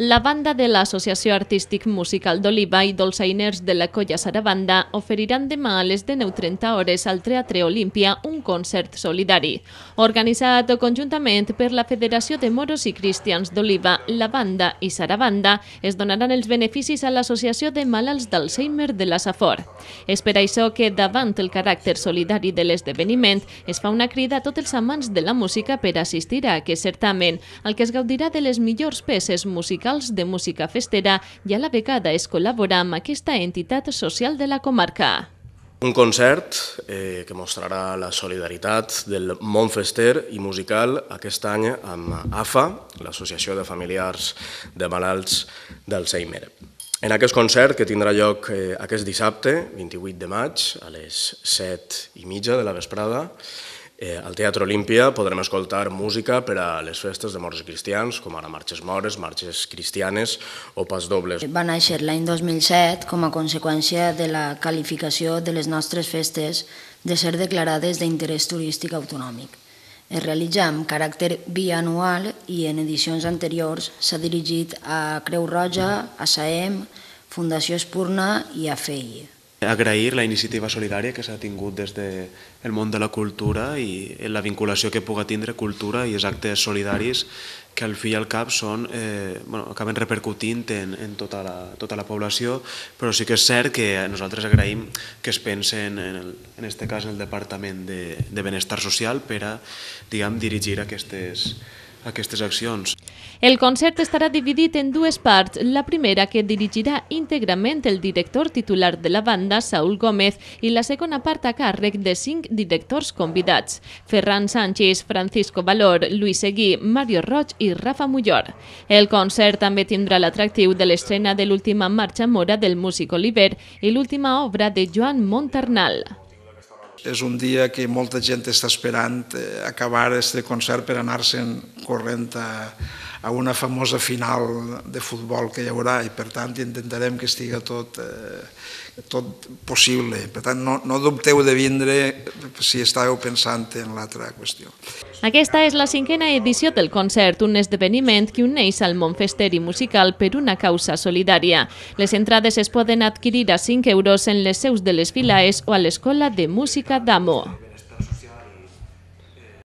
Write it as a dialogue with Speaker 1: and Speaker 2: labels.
Speaker 1: la banda de l'Associació Artístic Musical d'Oliva i dolçainers de la Colla Sarabanda oferiran demà a les 19.30 hores al Teatre Olímpia un concert solidari, organitzat conjuntament per la Federació de Moros i Cristians d'Oliva, la banda i Sarabanda, es donaran els beneficis a l'Associació de Malalts d'Alzheimer de la Safor. És per això que, davant el caràcter solidari de l'esdeveniment, es fa una crida a tots els amants de la música per assistir a aquest certamen, al que es gaudirà de les millors peces musicals locals de música festera i a la vegada es col·labora amb aquesta entitat social de la comarca.
Speaker 2: Un concert eh, que mostrarà la solidaritat del món fester i musical aquest any amb AFA, l'Associació de Familiars de Malalts d'Alzheimer. En aquest concert, que tindrà lloc eh, aquest dissabte, 28 de maig, a les 7 i mitja de la vesprada, Eh, al Teatre Olímpia podrem escoltar música per a les festes de morts i cristians, com ara marxes mores, marxes cristianes o pas dobles. Va
Speaker 3: néixer l'any 2007 com a conseqüència de la qualificació de les nostres festes de ser declarades d'interès turístic autonòmic. Es realitza amb caràcter bianual i en edicions anteriors s'ha dirigit a Creu Roja, a Saem, Fundació Espurna i a FEI
Speaker 4: agrair la iniciativa solidària que s'ha tingut des del de món de la cultura i la vinculació que puga tindre cultura i els actes solidaris que al fi i al cap són, eh, bueno, acaben repercutint en, en tota, la, tota la població, però sí que és cert que nosaltres agraïm que es pensen, en, el, en este cas, en el Departament de, de Benestar Social per a, diguem, dirigir aquestes, aquestes accions.
Speaker 1: El concert estarà dividit en dues parts. La primera, que dirigirà íntegrament el director titular de la banda, Saúl Gómez, i la segona part a càrrec de cinc directors convidats. Ferran Sánchez, Francisco Valor, Luis Seguí, Mario Roig i Rafa Mullor. El concert també tindrà l'atractiu de l'estrena de l'última marxa mora del músic Oliver i l'última obra de Joan Montarnal.
Speaker 5: És un dia que molta gent està esperant eh, acabar este concert per anar-se'n corrent a, a una famosa final de futbol que hi haurà i per tant intentarem que estiga tot, eh, tot possible. Per tant, no, no dubteu de vindre si estàveu pensant en l'altra qüestió.
Speaker 1: Aquesta és la cinquena edició del concert, un esdeveniment que uneix al món festeri musical per una causa solidària. Les entrades es poden adquirir a 5 euros en les seus de les filaes o a l'Escola de Música d'Amo.